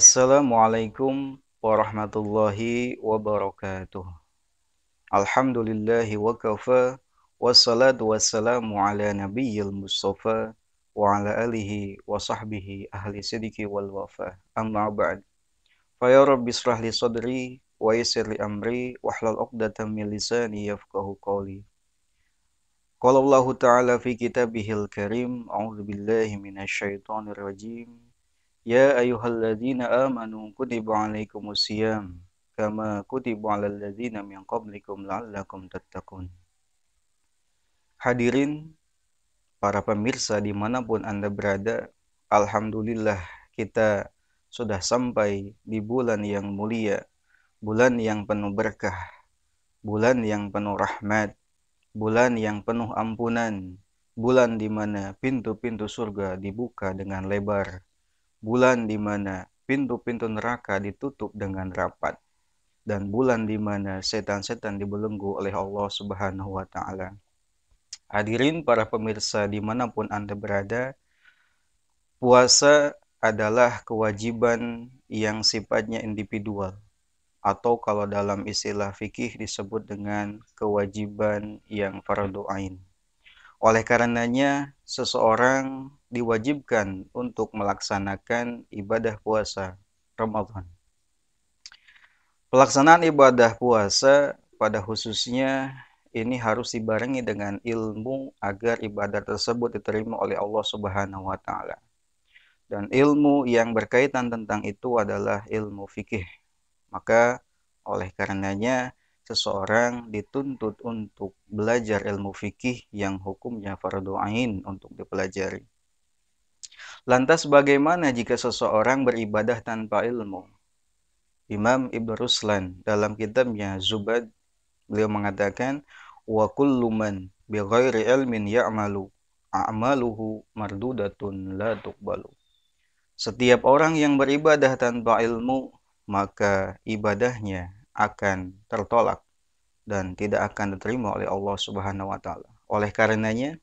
Assalamualaikum warahmatullahi wabarakatuh. Alhamdulillahi wa kafa wassalatu wassalamu ala nabiyyil mustafa wa ala alihi wa sahbihi ahli sidiki wal wafa. Amma ba'd. Ya rabbi israh li sadri wa yassir li amri wahlal 'uqdatam min lisani yafqahu qawli. Qala Allah Ta'ala fi kitabihil karim, a'udzu billahi minasy syaithanir rajim. Ya أيها الذين آمنوا كتب عليكم الصيام كما كتب على الذين من قبلكم Hadirin, para pemirsa dimanapun Anda berada, Alhamdulillah kita sudah sampai di bulan yang mulia, bulan yang penuh berkah, bulan yang penuh rahmat, bulan yang penuh ampunan, bulan di mana pintu-pintu surga dibuka dengan lebar bulan di mana pintu-pintu neraka ditutup dengan rapat dan bulan di mana setan-setan dibelenggu oleh Allah Subhanahu wa taala. Hadirin para pemirsa dimanapun Anda berada, puasa adalah kewajiban yang sifatnya individual atau kalau dalam istilah fikih disebut dengan kewajiban yang fardu ain. Oleh karenanya, seseorang diwajibkan untuk melaksanakan ibadah puasa Ramadan. Pelaksanaan ibadah puasa pada khususnya ini harus dibarengi dengan ilmu agar ibadah tersebut diterima oleh Allah Subhanahu wa taala. Dan ilmu yang berkaitan tentang itu adalah ilmu fikih. Maka oleh karenanya seseorang dituntut untuk belajar ilmu fikih yang hukumnya fardu ain untuk dipelajari. Lantas bagaimana jika seseorang beribadah tanpa ilmu? Imam Ibn Ruslan dalam kitabnya Zubad beliau mengatakan wa kullu man bi ghairi ilmin ya'malu a'maluhu mardudatun la tuqbalu. Setiap orang yang beribadah tanpa ilmu maka ibadahnya akan tertolak dan tidak akan diterima oleh Allah Subhanahu wa taala. Oleh karenanya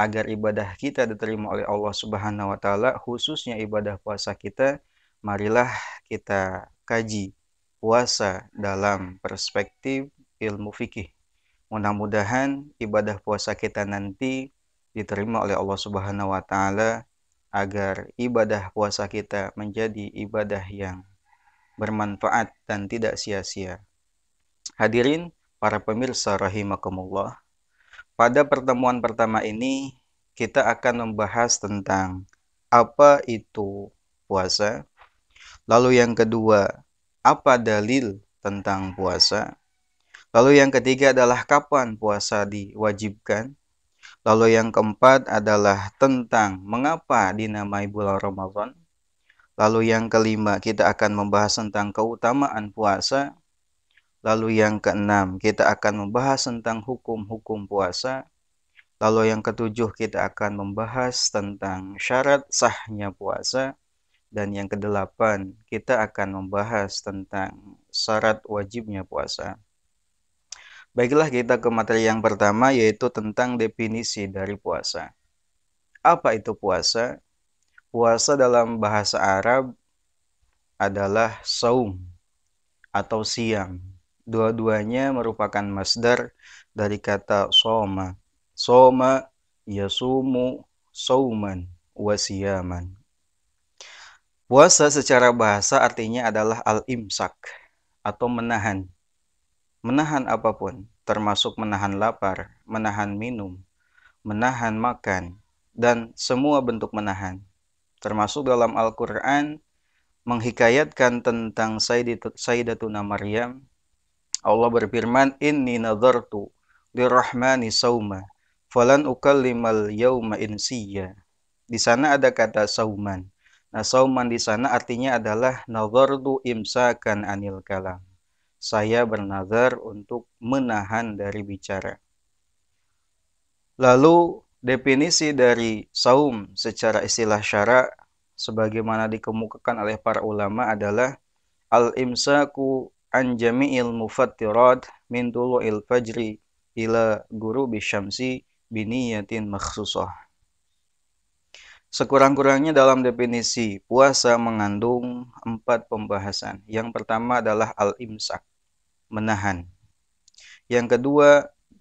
agar ibadah kita diterima oleh Allah Subhanahu wa taala, khususnya ibadah puasa kita, marilah kita kaji puasa dalam perspektif ilmu fikih. Mudah-mudahan ibadah puasa kita nanti diterima oleh Allah Subhanahu wa taala agar ibadah puasa kita menjadi ibadah yang bermanfaat dan tidak sia-sia. Hadirin para pemirsa rahimakumullah. Pada pertemuan pertama ini, kita akan membahas tentang apa itu puasa. Lalu yang kedua, apa dalil tentang puasa? Lalu yang ketiga adalah kapan puasa diwajibkan? Lalu yang keempat adalah tentang mengapa dinamai bulan Ramadan. Lalu yang kelima kita akan membahas tentang keutamaan puasa. Lalu yang keenam, kita akan membahas tentang hukum-hukum puasa. Lalu yang ketujuh, kita akan membahas tentang syarat sahnya puasa. Dan yang kedelapan, kita akan membahas tentang syarat wajibnya puasa. Baiklah kita ke materi yang pertama yaitu tentang definisi dari puasa. Apa itu puasa? Puasa dalam bahasa Arab adalah saum atau siang Dua-duanya merupakan masdar dari kata soma. Soma yasumu sauman wasiyaman. Puasa secara bahasa artinya adalah al-imsak atau menahan. Menahan apapun, termasuk menahan lapar, menahan minum, menahan makan, dan semua bentuk menahan. Termasuk dalam Al-Quran menghikayatkan tentang Sayyidatuna Maryam Allah berfirman, "Inni nadartu lirrahmani sauma, falan ukallimal yauma insiya." Di sana ada kata sauman. Nah, sauman di sana artinya adalah nadartu imsakan anil kalam. Saya bernazar untuk menahan dari bicara. Lalu definisi dari saum secara istilah syara sebagaimana dikemukakan oleh para ulama adalah al-imsaku an jami'il mufattirat min tulu'il fajri ila gurubi syamsi biniyatin makhsusah. Sekurang-kurangnya dalam definisi, puasa mengandung empat pembahasan. Yang pertama adalah al-imsak, menahan. Yang kedua,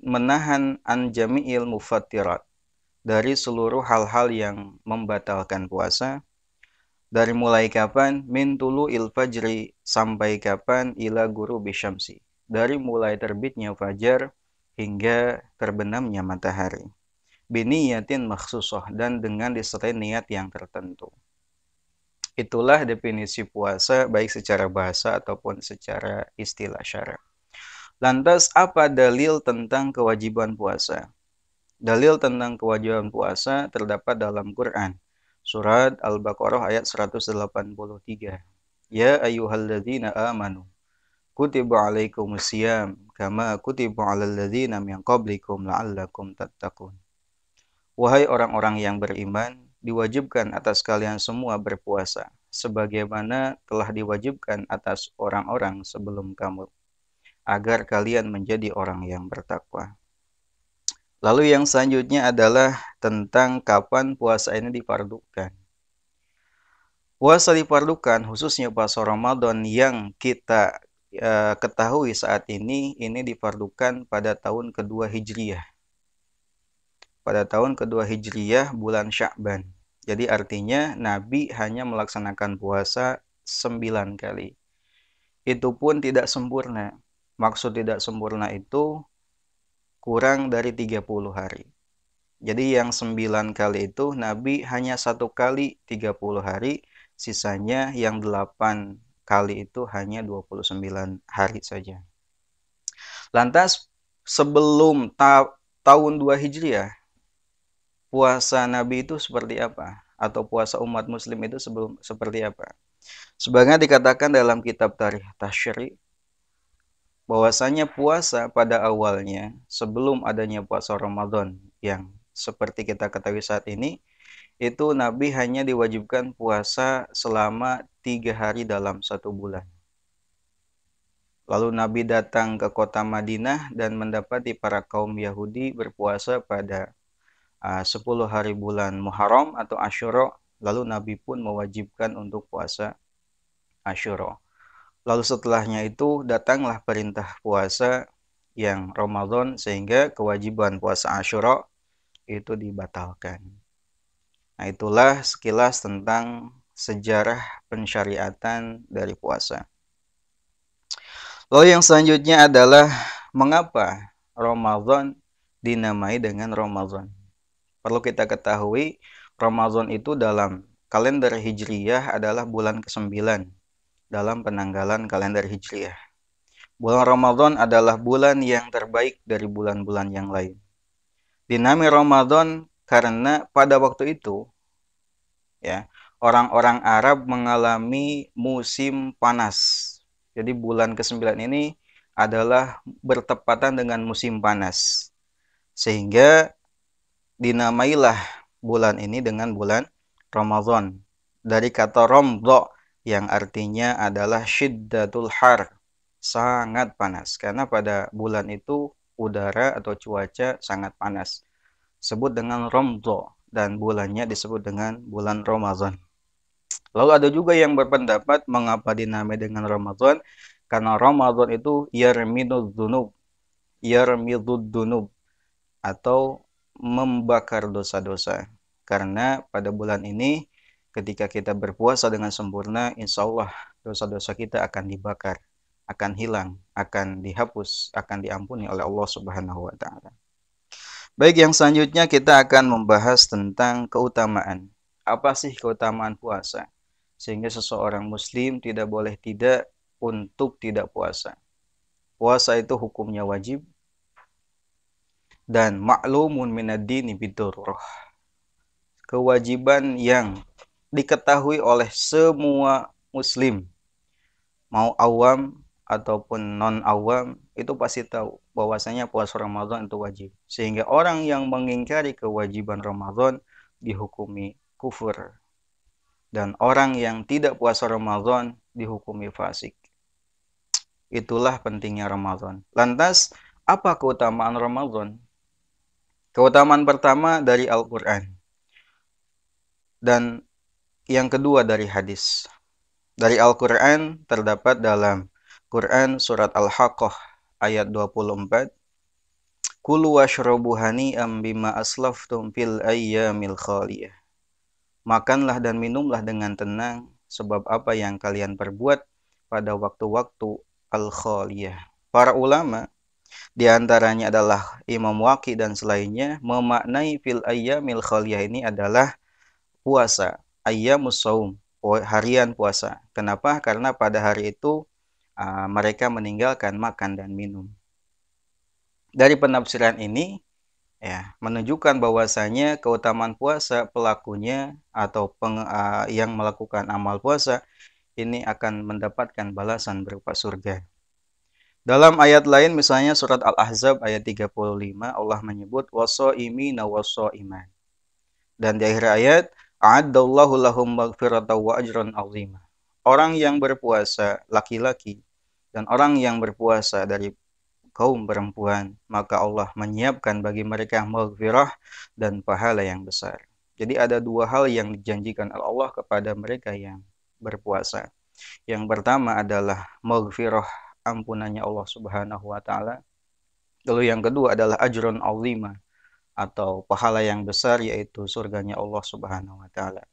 menahan an jami'il mufattirat, dari seluruh hal-hal yang membatalkan puasa dari mulai kapan min tulu il fajri sampai kapan ila guru bisyamsi dari mulai terbitnya fajar hingga terbenamnya matahari Bini yatin maksusoh dan dengan disertai niat yang tertentu itulah definisi puasa baik secara bahasa ataupun secara istilah syara lantas apa dalil tentang kewajiban puasa dalil tentang kewajiban puasa terdapat dalam Quran Surat Al-Baqarah ayat 183. Ya ayyuhalladzina amanu kutiba alaikumus siyam kama kutiba alal ladzina min qablikum la'allakum tattaqun. Wahai orang-orang yang beriman, diwajibkan atas kalian semua berpuasa sebagaimana telah diwajibkan atas orang-orang sebelum kamu agar kalian menjadi orang yang bertakwa. Lalu yang selanjutnya adalah tentang kapan puasa ini dipardukan. Puasa dipardukan khususnya puasa Ramadan yang kita e, ketahui saat ini ini dipardukan pada tahun kedua Hijriyah. Pada tahun kedua Hijriyah bulan Syakban. Jadi artinya Nabi hanya melaksanakan puasa sembilan kali. Itu pun tidak sempurna. Maksud tidak sempurna itu kurang dari 30 hari. Jadi yang 9 kali itu Nabi hanya satu kali 30 hari, sisanya yang 8 kali itu hanya 29 hari saja. Lantas sebelum ta tahun 2 Hijriah, puasa Nabi itu seperti apa? Atau puasa umat muslim itu sebelum seperti apa? Sebenarnya dikatakan dalam kitab tarikh Tashri, bahwasanya puasa pada awalnya sebelum adanya puasa Ramadan yang seperti kita ketahui saat ini itu Nabi hanya diwajibkan puasa selama tiga hari dalam satu bulan. Lalu Nabi datang ke kota Madinah dan mendapati para kaum Yahudi berpuasa pada ah, uh, 10 hari bulan Muharram atau Ashura. Lalu Nabi pun mewajibkan untuk puasa Ashura. Lalu setelahnya itu datanglah perintah puasa yang Ramadan sehingga kewajiban puasa Ashura itu dibatalkan. Nah, itulah sekilas tentang sejarah pensyariatan dari puasa. Lalu yang selanjutnya adalah mengapa Ramadan dinamai dengan Ramadan. Perlu kita ketahui Ramadan itu dalam kalender Hijriyah adalah bulan ke-9 dalam penanggalan kalender Hijriah. Bulan Ramadan adalah bulan yang terbaik dari bulan-bulan yang lain. Dinami Ramadan karena pada waktu itu ya, orang-orang Arab mengalami musim panas. Jadi bulan ke-9 ini adalah bertepatan dengan musim panas. Sehingga dinamailah bulan ini dengan bulan Ramadan. Dari kata Ramadan yang artinya adalah syiddatul har, sangat panas. Karena pada bulan itu udara atau cuaca sangat panas. Sebut dengan Romdo dan bulannya disebut dengan bulan Ramadan. Lalu ada juga yang berpendapat mengapa dinamai dengan Ramadan karena Ramadan itu yarmidud dunub, yarmidud dunub atau membakar dosa-dosa. Karena pada bulan ini Ketika kita berpuasa dengan sempurna, insya Allah dosa-dosa kita akan dibakar, akan hilang, akan dihapus, akan diampuni oleh Allah Subhanahu wa Ta'ala. Baik, yang selanjutnya kita akan membahas tentang keutamaan. Apa sih keutamaan puasa? Sehingga seseorang Muslim tidak boleh tidak untuk tidak puasa. Puasa itu hukumnya wajib dan maklumun minad dini bidurruh kewajiban yang diketahui oleh semua muslim mau awam ataupun non awam itu pasti tahu bahwasanya puasa Ramadan itu wajib sehingga orang yang mengingkari kewajiban Ramadan dihukumi kufur dan orang yang tidak puasa Ramadan dihukumi fasik itulah pentingnya Ramadan lantas apa keutamaan Ramadan keutamaan pertama dari Al-Qur'an dan yang kedua dari hadis. Dari Al-Quran terdapat dalam Quran Surat Al-Haqqah ayat 24. Kulu hani hani'am bima aslaftum fil ayyamil khaliyah. Makanlah dan minumlah dengan tenang sebab apa yang kalian perbuat pada waktu-waktu al-khaliyah. Para ulama di antaranya adalah Imam Waki dan selainnya memaknai fil ayyamil khaliyah ini adalah puasa ayyamus saum, harian puasa. Kenapa? Karena pada hari itu uh, mereka meninggalkan makan dan minum. Dari penafsiran ini ya menunjukkan bahwasanya keutamaan puasa pelakunya atau peng, uh, yang melakukan amal puasa ini akan mendapatkan balasan berupa surga. Dalam ayat lain misalnya surat Al-Ahzab ayat 35 Allah menyebut waso na waso iman. Dan di akhir ayat A'addallahu lahum maghfirata wa ajran azima. Orang yang berpuasa laki-laki dan orang yang berpuasa dari kaum perempuan, maka Allah menyiapkan bagi mereka maghfirah dan pahala yang besar. Jadi ada dua hal yang dijanjikan Allah kepada mereka yang berpuasa. Yang pertama adalah maghfirah ampunannya Allah Subhanahu wa taala. Lalu yang kedua adalah ajrun azimah, atau pahala yang besar yaitu surganya Allah Subhanahu wa taala.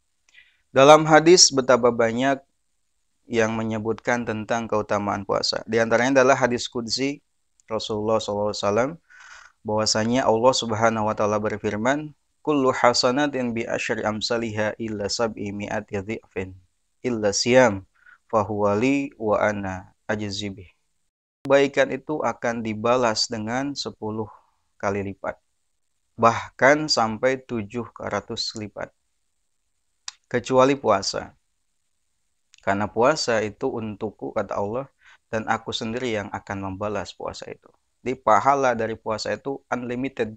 Dalam hadis betapa banyak yang menyebutkan tentang keutamaan puasa. Di antaranya adalah hadis qudsi Rasulullah SAW bahwasanya Allah Subhanahu wa taala berfirman, "Kullu hasanatin bi asyri amsaliha illa sab'i mi'ati dhi'fin illa siyam fahuwali wa ana ajzibih." Kebaikan itu akan dibalas dengan 10 kali lipat bahkan sampai 700 lipat. Kecuali puasa. Karena puasa itu untukku kata Allah dan aku sendiri yang akan membalas puasa itu. Di pahala dari puasa itu unlimited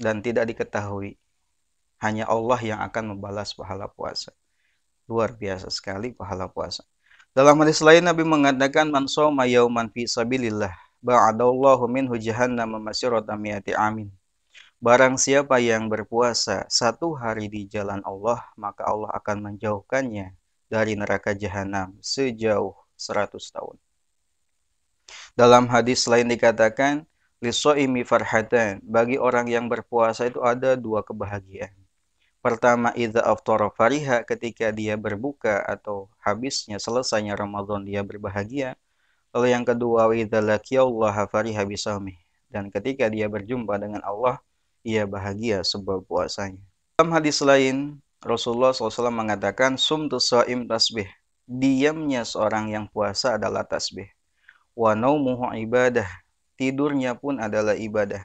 dan tidak diketahui. Hanya Allah yang akan membalas pahala puasa. Luar biasa sekali pahala puasa. Dalam hadis lain Nabi mengatakan man soma yauman fi sabilillah ba'adallahu minhu jahannam masyirata miati amin. Barang siapa yang berpuasa satu hari di jalan Allah, maka Allah akan menjauhkannya dari neraka jahanam sejauh 100 tahun. Dalam hadis lain dikatakan, Liso'imi farhatan, bagi orang yang berpuasa itu ada dua kebahagiaan. Pertama, idha aftara fariha, ketika dia berbuka atau habisnya selesainya Ramadan dia berbahagia. Lalu yang kedua, idza laqiyallaha fariha bisawmih. Dan ketika dia berjumpa dengan Allah ia bahagia sebab puasanya. Dalam hadis lain, Rasulullah SAW mengatakan, Sum tu sa'im tasbih. Diamnya seorang yang puasa adalah tasbih. Wa naumuhu ibadah. Tidurnya pun adalah ibadah.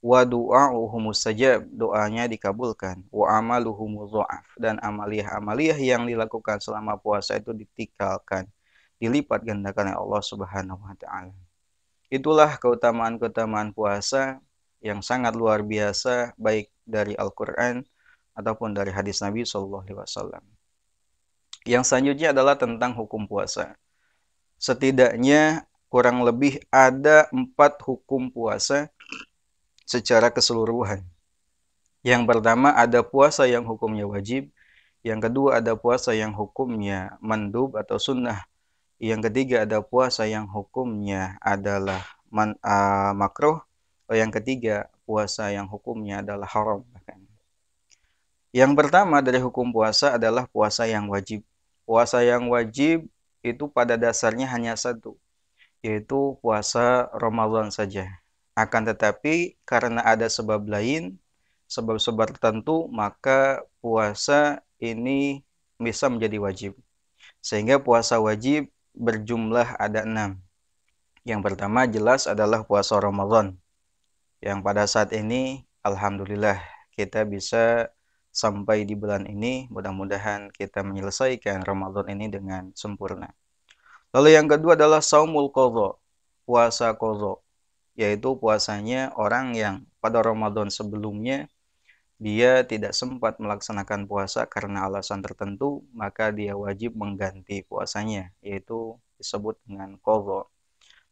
Wa du'a'uhu mustajab. Doanya dikabulkan. Wa amaluhu mudha'af. Dan amaliyah-amaliyah yang dilakukan selama puasa itu ditikalkan. Dilipat gandakan oleh Allah Subhanahu wa taala. Itulah keutamaan-keutamaan puasa yang sangat luar biasa baik dari Al-Qur'an ataupun dari hadis Nabi saw. Yang selanjutnya adalah tentang hukum puasa. Setidaknya kurang lebih ada empat hukum puasa secara keseluruhan. Yang pertama ada puasa yang hukumnya wajib, yang kedua ada puasa yang hukumnya mandub atau sunnah, yang ketiga ada puasa yang hukumnya adalah man, uh, ah, makroh. Oh, yang ketiga puasa yang hukumnya adalah haram bahkan. Yang pertama dari hukum puasa adalah puasa yang wajib. Puasa yang wajib itu pada dasarnya hanya satu, yaitu puasa Ramadan saja. Akan tetapi karena ada sebab lain, sebab-sebab tertentu, maka puasa ini bisa menjadi wajib. Sehingga puasa wajib berjumlah ada enam. Yang pertama jelas adalah puasa Ramadan yang pada saat ini alhamdulillah kita bisa sampai di bulan ini mudah-mudahan kita menyelesaikan Ramadan ini dengan sempurna. Lalu yang kedua adalah saumul qadha, puasa qadha, yaitu puasanya orang yang pada Ramadan sebelumnya dia tidak sempat melaksanakan puasa karena alasan tertentu, maka dia wajib mengganti puasanya, yaitu disebut dengan qadha.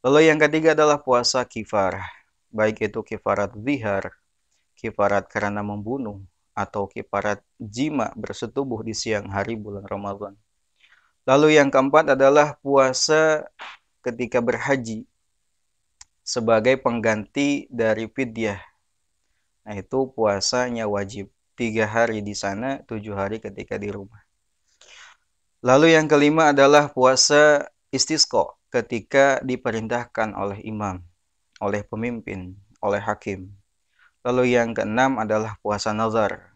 Lalu yang ketiga adalah puasa kifarah baik itu kifarat zihar, kifarat karena membunuh, atau kifarat jima bersetubuh di siang hari bulan Ramadan. Lalu yang keempat adalah puasa ketika berhaji sebagai pengganti dari fidyah. Nah itu puasanya wajib. Tiga hari di sana, tujuh hari ketika di rumah. Lalu yang kelima adalah puasa istisqo ketika diperintahkan oleh imam oleh pemimpin, oleh hakim. Lalu yang keenam adalah puasa nazar.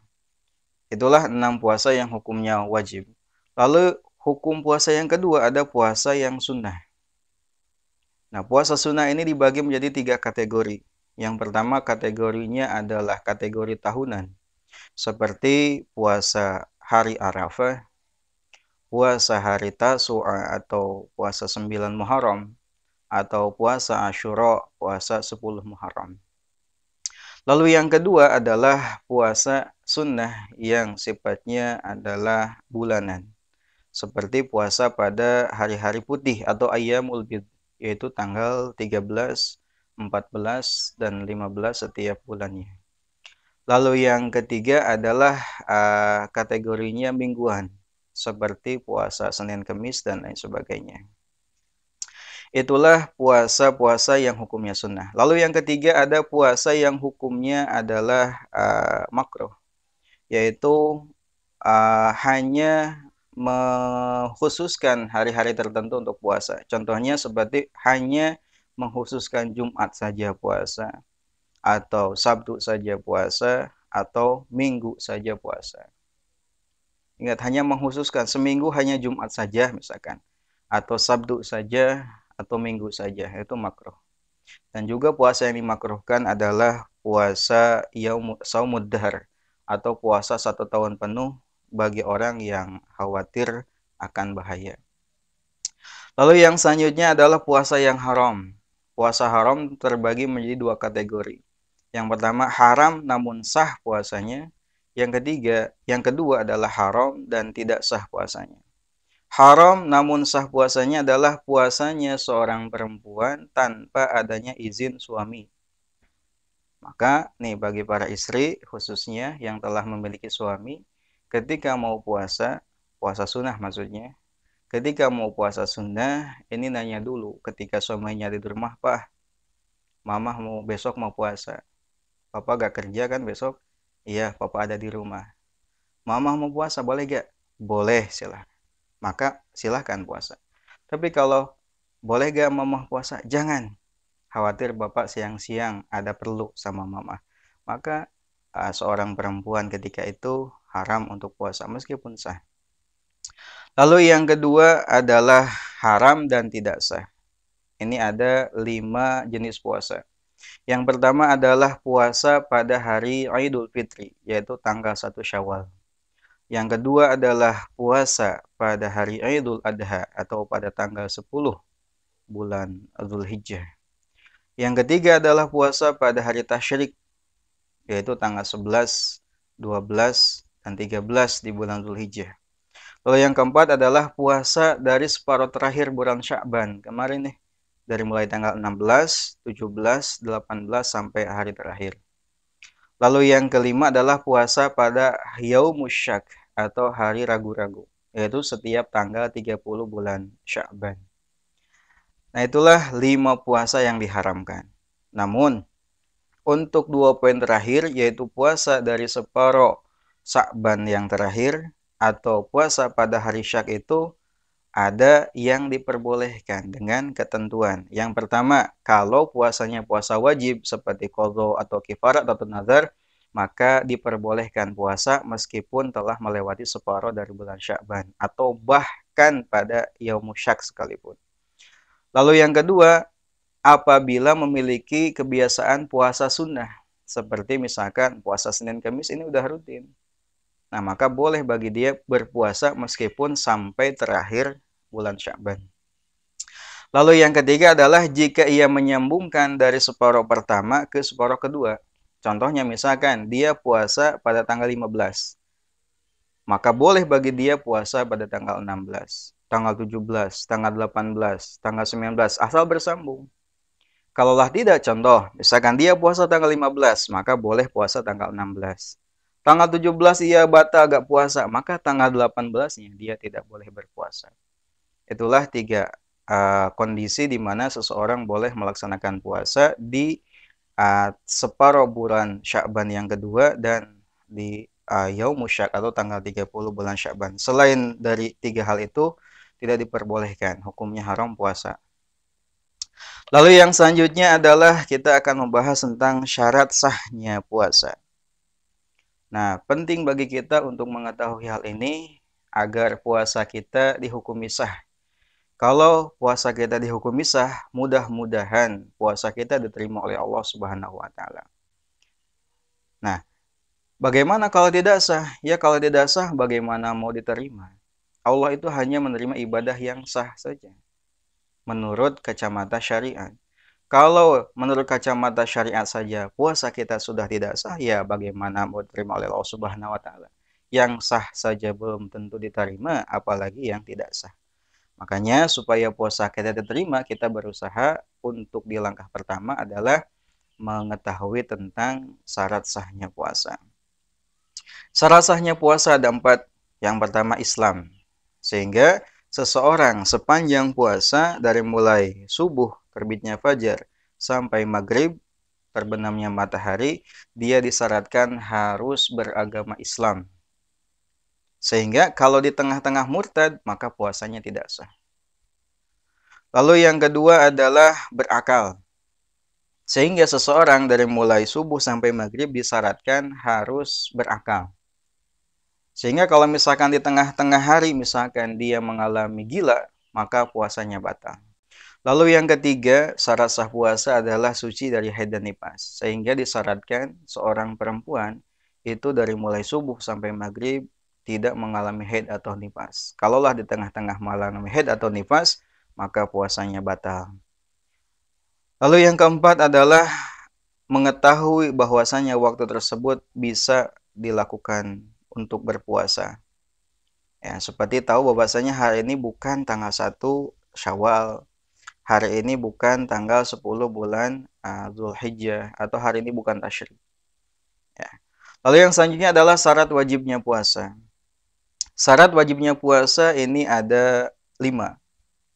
Itulah enam puasa yang hukumnya wajib. Lalu hukum puasa yang kedua ada puasa yang sunnah. Nah, puasa sunnah ini dibagi menjadi tiga kategori. Yang pertama kategorinya adalah kategori tahunan. Seperti puasa hari Arafah, puasa hari Tasu'a atau puasa sembilan Muharram, atau puasa Ashura, puasa 10 Muharram. Lalu yang kedua adalah puasa sunnah yang sifatnya adalah bulanan. Seperti puasa pada hari-hari putih atau ayam bid, yaitu tanggal 13, 14, dan 15 setiap bulannya. Lalu yang ketiga adalah uh, kategorinya mingguan, seperti puasa Senin, Kemis, dan lain sebagainya. Itulah puasa-puasa yang hukumnya sunnah. Lalu yang ketiga ada puasa yang hukumnya adalah uh, makruh, yaitu uh, hanya mengkhususkan hari-hari tertentu untuk puasa. Contohnya seperti hanya mengkhususkan Jumat saja puasa, atau Sabtu saja puasa, atau Minggu saja puasa. Ingat, hanya mengkhususkan seminggu hanya Jumat saja misalkan, atau Sabtu saja, atau minggu saja itu makruh dan juga puasa yang dimakruhkan adalah puasa yaum atau puasa satu tahun penuh bagi orang yang khawatir akan bahaya lalu yang selanjutnya adalah puasa yang haram puasa haram terbagi menjadi dua kategori yang pertama haram namun sah puasanya yang ketiga yang kedua adalah haram dan tidak sah puasanya Haram namun sah puasanya adalah puasanya seorang perempuan tanpa adanya izin suami. Maka nih bagi para istri khususnya yang telah memiliki suami, ketika mau puasa, puasa sunnah maksudnya, ketika mau puasa sunnah, ini nanya dulu ketika suaminya di rumah, Pak, mamah mau besok mau puasa. Papa gak kerja kan besok? Iya, Papa ada di rumah. Mamah mau puasa, boleh gak? Boleh, silahkan maka silahkan puasa. Tapi kalau boleh gak mama puasa? Jangan. Khawatir bapak siang-siang ada perlu sama mama. Maka uh, seorang perempuan ketika itu haram untuk puasa meskipun sah. Lalu yang kedua adalah haram dan tidak sah. Ini ada lima jenis puasa. Yang pertama adalah puasa pada hari Idul Fitri, yaitu tanggal 1 Syawal. Yang kedua adalah puasa pada hari Idul Adha atau pada tanggal 10 bulan Idul Hijjah. Yang ketiga adalah puasa pada hari tasyrik yaitu tanggal 11, 12, dan 13 di bulan Idul Hijjah. Lalu yang keempat adalah puasa dari separuh terakhir bulan Syakban Kemarin nih, dari mulai tanggal 16, 17, 18 sampai hari terakhir. Lalu yang kelima adalah puasa pada Yaumush Mushak atau hari ragu-ragu, yaitu setiap tanggal 30 bulan Sya'ban. Nah, itulah lima puasa yang diharamkan. Namun, untuk dua poin terakhir yaitu puasa dari separo Syakban yang terakhir atau puasa pada hari Syak itu ada yang diperbolehkan dengan ketentuan. Yang pertama, kalau puasanya puasa wajib seperti qadha atau kifarat atau nazar, maka diperbolehkan puasa meskipun telah melewati separuh dari bulan Syakban atau bahkan pada Yaum Syak sekalipun. Lalu yang kedua, apabila memiliki kebiasaan puasa sunnah, seperti misalkan puasa Senin Kamis ini udah rutin. Nah, maka boleh bagi dia berpuasa meskipun sampai terakhir bulan Syakban. Lalu yang ketiga adalah jika ia menyambungkan dari separuh pertama ke separuh kedua. Contohnya misalkan dia puasa pada tanggal 15. Maka boleh bagi dia puasa pada tanggal 16, tanggal 17, tanggal 18, tanggal 19 asal bersambung. Kalau lah tidak contoh, misalkan dia puasa tanggal 15, maka boleh puasa tanggal 16. Tanggal 17 ia batal agak puasa, maka tanggal 18-nya dia tidak boleh berpuasa. Itulah tiga uh, kondisi di mana seseorang boleh melaksanakan puasa di saat separuh bulan Syakban yang kedua dan di uh, Yaumushak atau tanggal 30 bulan Syakban. Selain dari tiga hal itu tidak diperbolehkan, hukumnya haram puasa. Lalu yang selanjutnya adalah kita akan membahas tentang syarat sahnya puasa. Nah, penting bagi kita untuk mengetahui hal ini agar puasa kita dihukumi sah kalau puasa kita dihukum misah, mudah-mudahan puasa kita diterima oleh Allah Subhanahu wa taala. Nah, bagaimana kalau tidak sah? Ya kalau tidak sah bagaimana mau diterima? Allah itu hanya menerima ibadah yang sah saja menurut kacamata syariat. Kalau menurut kacamata syariat saja puasa kita sudah tidak sah, ya bagaimana mau diterima oleh Allah Subhanahu wa taala? Yang sah saja belum tentu diterima, apalagi yang tidak sah. Makanya supaya puasa kita diterima, kita berusaha untuk di langkah pertama adalah mengetahui tentang syarat sahnya puasa. Syarat sahnya puasa ada empat. Yang pertama Islam. Sehingga seseorang sepanjang puasa dari mulai subuh terbitnya fajar sampai maghrib terbenamnya matahari, dia disyaratkan harus beragama Islam sehingga kalau di tengah-tengah murtad, maka puasanya tidak sah. Lalu yang kedua adalah berakal. Sehingga seseorang dari mulai subuh sampai maghrib disyaratkan harus berakal. Sehingga kalau misalkan di tengah-tengah hari misalkan dia mengalami gila, maka puasanya batal. Lalu yang ketiga, syarat sah puasa adalah suci dari haid dan nifas. Sehingga disyaratkan seorang perempuan itu dari mulai subuh sampai maghrib tidak mengalami haid atau nifas. Kalaulah di tengah-tengah mengalami haid atau nifas, maka puasanya batal. Lalu yang keempat adalah mengetahui bahwasanya waktu tersebut bisa dilakukan untuk berpuasa. Ya, seperti tahu bahwasanya hari ini bukan tanggal 1 Syawal. Hari ini bukan tanggal 10 bulan uh, Zulhijjah atau hari ini bukan tasyrik. Ya. Lalu yang selanjutnya adalah syarat wajibnya puasa. Syarat wajibnya puasa ini ada lima.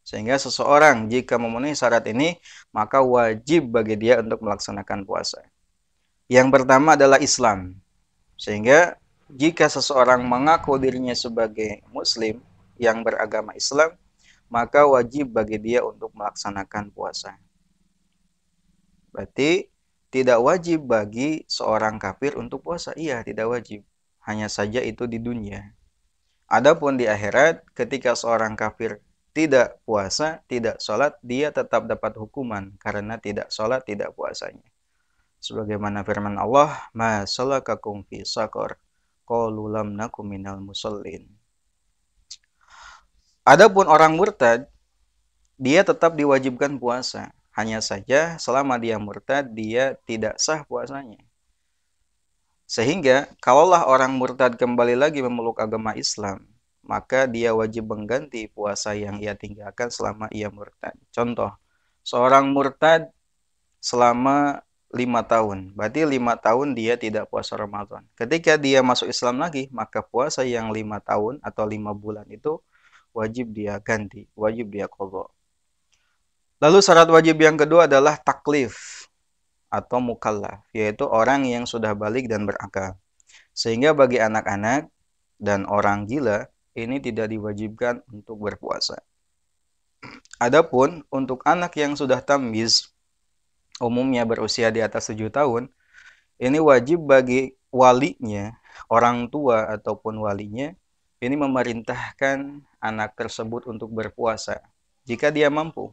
Sehingga seseorang jika memenuhi syarat ini, maka wajib bagi dia untuk melaksanakan puasa. Yang pertama adalah Islam. Sehingga jika seseorang mengaku dirinya sebagai muslim yang beragama Islam, maka wajib bagi dia untuk melaksanakan puasa. Berarti tidak wajib bagi seorang kafir untuk puasa. Iya, tidak wajib. Hanya saja itu di dunia. Adapun di akhirat, ketika seorang kafir tidak puasa, tidak sholat, dia tetap dapat hukuman karena tidak sholat, tidak puasanya. Sebagaimana firman Allah, Ma salakakum fi sakor, qalu lam nakum minal musallin. Adapun orang murtad, dia tetap diwajibkan puasa. Hanya saja selama dia murtad, dia tidak sah puasanya. Sehingga kalaulah orang murtad kembali lagi memeluk agama Islam, maka dia wajib mengganti puasa yang ia tinggalkan selama ia murtad. Contoh, seorang murtad selama lima tahun, berarti lima tahun dia tidak puasa Ramadan. Ketika dia masuk Islam lagi, maka puasa yang lima tahun atau lima bulan itu wajib dia ganti, wajib dia kogok. Lalu syarat wajib yang kedua adalah taklif atau mukallaf, yaitu orang yang sudah balik dan berakal. Sehingga bagi anak-anak dan orang gila ini tidak diwajibkan untuk berpuasa. Adapun untuk anak yang sudah tamiz, umumnya berusia di atas 7 tahun, ini wajib bagi walinya, orang tua ataupun walinya ini memerintahkan anak tersebut untuk berpuasa jika dia mampu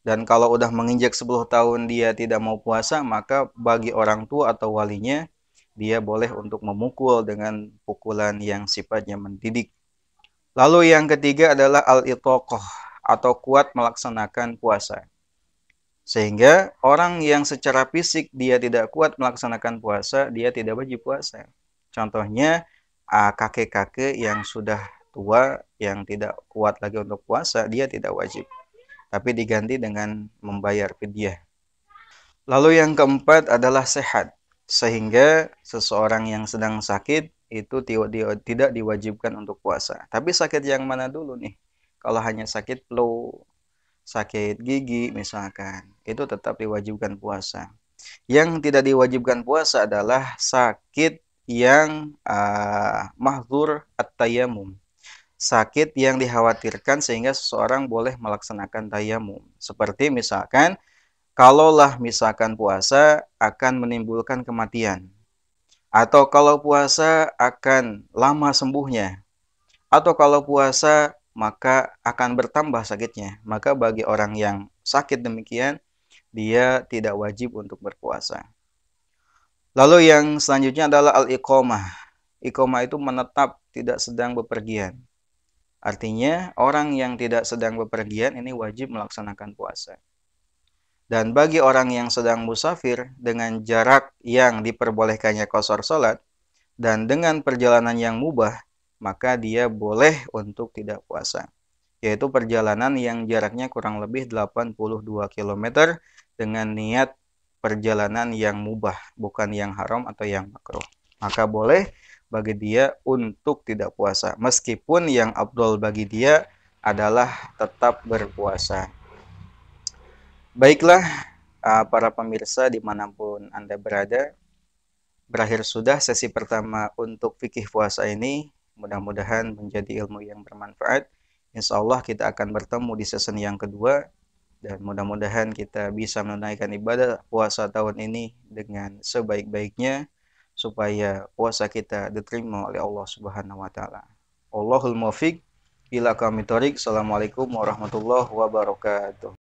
dan kalau udah menginjak 10 tahun dia tidak mau puasa, maka bagi orang tua atau walinya, dia boleh untuk memukul dengan pukulan yang sifatnya mendidik. Lalu yang ketiga adalah al-itokoh atau kuat melaksanakan puasa. Sehingga orang yang secara fisik dia tidak kuat melaksanakan puasa, dia tidak wajib puasa. Contohnya kakek-kakek yang sudah tua, yang tidak kuat lagi untuk puasa, dia tidak wajib tapi diganti dengan membayar fidyah. Lalu yang keempat adalah sehat, sehingga seseorang yang sedang sakit itu tidak diwajibkan untuk puasa. Tapi sakit yang mana dulu nih? Kalau hanya sakit flu, sakit gigi misalkan, itu tetap diwajibkan puasa. Yang tidak diwajibkan puasa adalah sakit yang uh, mahzur at-tayamum sakit yang dikhawatirkan sehingga seseorang boleh melaksanakan tayamum. Seperti misalkan, kalaulah misalkan puasa akan menimbulkan kematian. Atau kalau puasa akan lama sembuhnya. Atau kalau puasa maka akan bertambah sakitnya. Maka bagi orang yang sakit demikian, dia tidak wajib untuk berpuasa. Lalu yang selanjutnya adalah al iqomah Iqomah itu menetap, tidak sedang bepergian. Artinya, orang yang tidak sedang bepergian ini wajib melaksanakan puasa. Dan bagi orang yang sedang musafir dengan jarak yang diperbolehkannya kosor sholat dan dengan perjalanan yang mubah, maka dia boleh untuk tidak puasa. Yaitu perjalanan yang jaraknya kurang lebih 82 km dengan niat perjalanan yang mubah, bukan yang haram atau yang makruh. Maka boleh bagi dia untuk tidak puasa. Meskipun yang abdul bagi dia adalah tetap berpuasa. Baiklah, ah, para pemirsa dimanapun Anda berada, berakhir sudah sesi pertama untuk fikih puasa ini. Mudah-mudahan menjadi ilmu yang bermanfaat. Insya Allah kita akan bertemu di sesi yang kedua dan mudah-mudahan kita bisa menunaikan ibadah puasa tahun ini dengan sebaik-baiknya supaya puasa kita diterima oleh Allah Subhanahu wa taala. Allahul muwaffiq ila kami tarik. Assalamualaikum warahmatullahi wabarakatuh.